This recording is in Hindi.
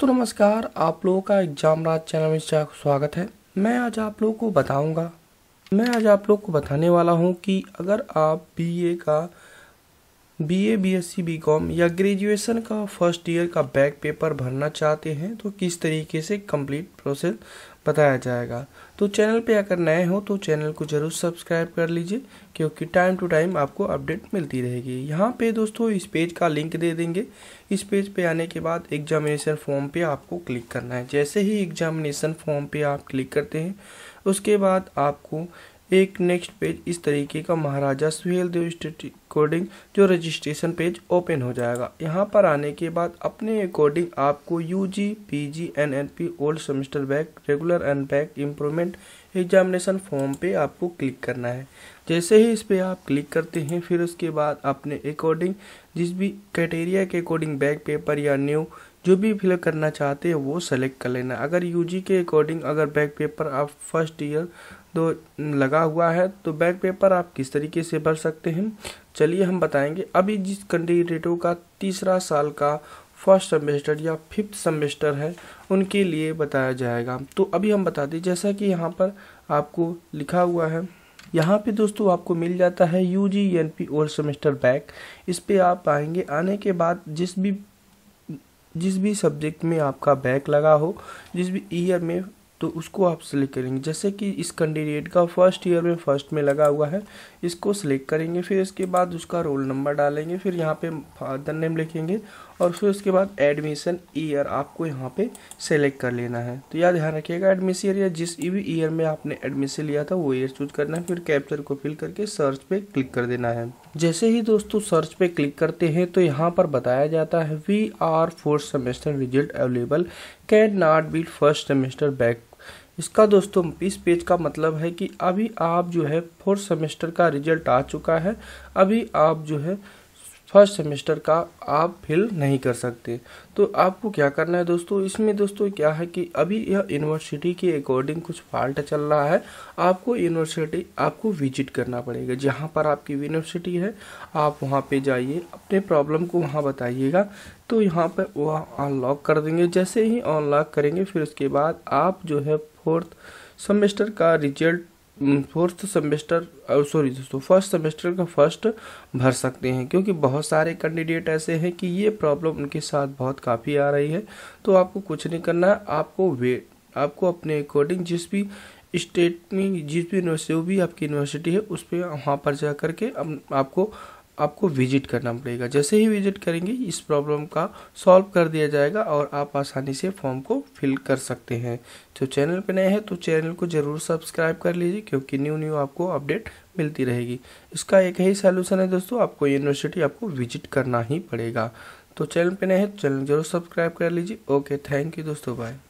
दोस्तों नमस्कार आप लोगों का एग्जाम राज चैनल में स्वागत है मैं आज आप लोगों को बताऊंगा मैं आज आप लोगों को बताने वाला हूं कि अगर आप बीए का बीए बीएससी बीकॉम या ग्रेजुएशन का फर्स्ट ईयर का बैक पेपर भरना चाहते हैं तो किस तरीके से कंप्लीट प्रोसेस बताया जाएगा तो चैनल पे अगर नए हो तो चैनल को ज़रूर सब्सक्राइब कर लीजिए क्योंकि टाइम टू टाइम आपको अपडेट मिलती रहेगी यहाँ पे दोस्तों इस पेज का लिंक दे देंगे इस पेज पे आने के बाद एग्जामिनेशन फॉर्म पे आपको क्लिक करना है जैसे ही एग्जामिनेशन फॉर्म पे आप क्लिक करते हैं उसके बाद आपको एक नेक्स्ट पेज इस तरीके का महाराजा सुहेल देव अकॉर्डिंग जो रजिस्ट्रेशन पेज ओपन हो जाएगा यहाँ पर आने के बाद अपने अकॉर्डिंग आपको U G P G N N P old semester back regular and back improvement examination form पे आपको क्लिक करना है जैसे ही इस पर आप क्लिक करते हैं फिर उसके बाद अपने अकॉर्डिंग जिस भी क्राइटेरिया के अकॉर्डिंग बैक पेपर या न्यू जो भी फिल करना चाहते हैं वो सेलेक्ट कर लेना अगर यूजी के अकॉर्डिंग अगर बैक पेपर आप फर्स्ट ईयर तो लगा हुआ है तो बैक पेपर आप किस तरीके से भर सकते हैं चलिए हम बताएंगे अभी जिस कैंडिडेटों का तीसरा साल का फर्स्ट सेमेस्टर या फिफ्थ सेमेस्टर है उनके लिए बताया जाएगा तो अभी हम बता दें जैसा कि यहाँ पर आपको लिखा हुआ है यहाँ पे दोस्तों आपको मिल जाता है यू जी एन पी और सेमेस्टर बैक इस पर आप आएंगे आने के बाद जिस भी जिस भी सब्जेक्ट में आपका बैक लगा हो जिस भी ईयर में तो उसको आप सिलेक्ट करेंगे जैसे कि इस कैंडिडेट का फर्स्ट ईयर में फर्स्ट में लगा हुआ है इसको सिलेक्ट करेंगे फिर इसके बाद उसका रोल नंबर डालेंगे फिर यहाँ पे फादर नेम लिखेंगे और फिर उसके बाद एडमिशन ईयर आपको यहाँ पे सेलेक्ट कर लेना है तो यह ध्यान रखिएगा एडमिशन ईयर या जिस भी ईयर में आपने एडमिशन लिया था वो ईयर चूज करना है फिर कैप्चर को फिल करके सर्च पे क्लिक कर देना है जैसे ही दोस्तों सर्च पे क्लिक करते हैं तो यहाँ पर बताया जाता है we are fourth semester result available can not beat first semester back इसका दोस्तों इस पेज का मतलब है कि अभी आप जो है फोर्थ सेमेस्टर का रिजल्ट आ चुका है अभी आप जो है फर्स्ट सेमेस्टर का आप फिल नहीं कर सकते तो आपको क्या करना है दोस्तों इसमें दोस्तों क्या है कि अभी यह यूनिवर्सिटी के अकॉर्डिंग कुछ फॉल्ट चल रहा है आपको यूनिवर्सिटी आपको विजिट करना पड़ेगा जहाँ पर आपकी यूनिवर्सिटी है आप वहाँ पे जाइए अपने प्रॉब्लम को वहाँ बताइएगा तो यहाँ पर वह अनलॉक कर देंगे जैसे ही अनलॉक करेंगे फिर उसके बाद आप जो है फोर्थ सेमेस्टर का रिजल्ट फोर्थ सेमेस्टर सॉरी दोस्तों फर्स्ट सेमेस्टर का फर्स्ट भर सकते हैं क्योंकि बहुत सारे कैंडिडेट ऐसे हैं कि ये प्रॉब्लम उनके साथ बहुत काफ़ी आ रही है तो आपको कुछ नहीं करना है आपको वेट आपको अपने अकॉर्डिंग जिस भी स्टेट में जिस भी यूनिवर्सिटी भी आपकी यूनिवर्सिटी है उस पर वहाँ पर जा करके आपको आपको विजिट करना पड़ेगा जैसे ही विजिट करेंगे इस प्रॉब्लम का सॉल्व कर दिया जाएगा और आप आसानी से फॉर्म को फिल कर सकते हैं जो चैनल पर नए हैं तो चैनल को ज़रूर सब्सक्राइब कर लीजिए क्योंकि न्यू न्यू आपको अपडेट मिलती रहेगी इसका एक ही सैल्यूशन है दोस्तों आपको यूनिवर्सिटी आपको विजिट करना ही पड़ेगा तो चैनल पर नए हैं तो चैनल जरूर सब्सक्राइब कर लीजिए ओके थैंक यू दोस्तों बाय